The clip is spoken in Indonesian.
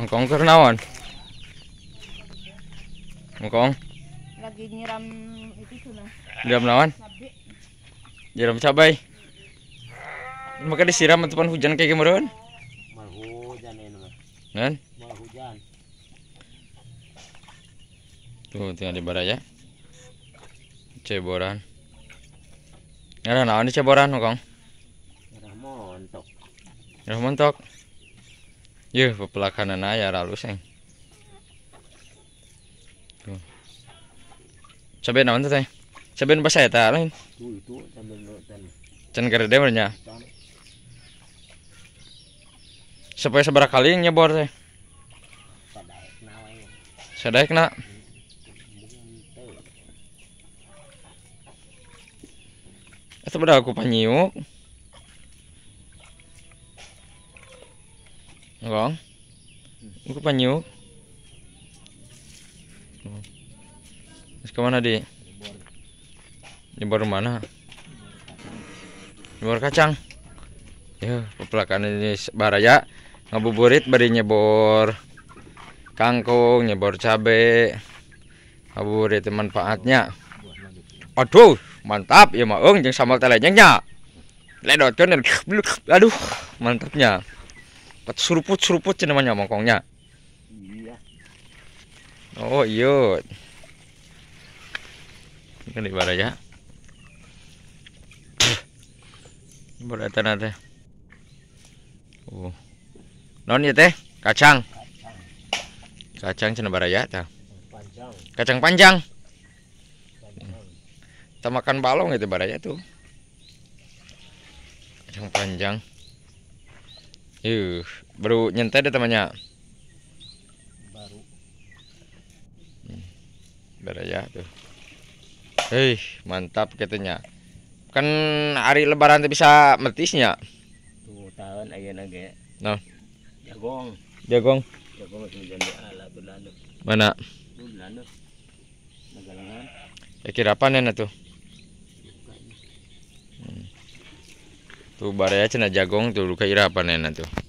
Ngkong kong Ngkong. Lagi nyiram itu sudah. Nyiram lawan? Nyiram cabai. Maka disiram atupan hujan kayak kemarin? Mal hujan ini mah. Kan? Mal hujan. Tuh tinggal di ya. Ceboran. Ngarang naon di ceboran, Ngkong? Ngarang montok. Ngarang montok. Yuh, pepelakanan aja lalu eng. Coba Cobain naon teh? Cobain bahasa eta lain. Tuh itu cobain dan. Ya. Supaya seberapa kali nyebor teh? Sedek nak. Itu berapa aku panyiuk. gọn Ini kok panyu kemana di? Nyebar mana? Nyebar kacang Ya pepelakan ini baraya Ngabuburit beri nyebor Kangkung, nyebor cabe Ngabuburit manfaatnya Aduh mantap ya maung Yang sama telenya Ledot kan Aduh mantapnya Seruput-seruput namanya mongkongnya. Iya. Oh, iyo. Ini kan ibarat ya. Ibarat tanah teh. Oh. Non ya teh, kacang. Kacang cina baraya tah. Kacang panjang. Kita makan balong itu baraya tuh. Kacang panjang. Yuh, baru nyentet deh temannya. Baru. Hmm, baru ya tuh. Hei, mantap katanya. Kan hari lebaran tuh bisa metisnya. Tuh tahun aja nage. Nah. Jagong. Jagong. Jagong masih jadi ala bulan. Mana? Bulan. Magelang. Magalangan. Ya kira apa nih tuh? Hmm. tuh baraya cina jagong tuh luka ira apa nih tuh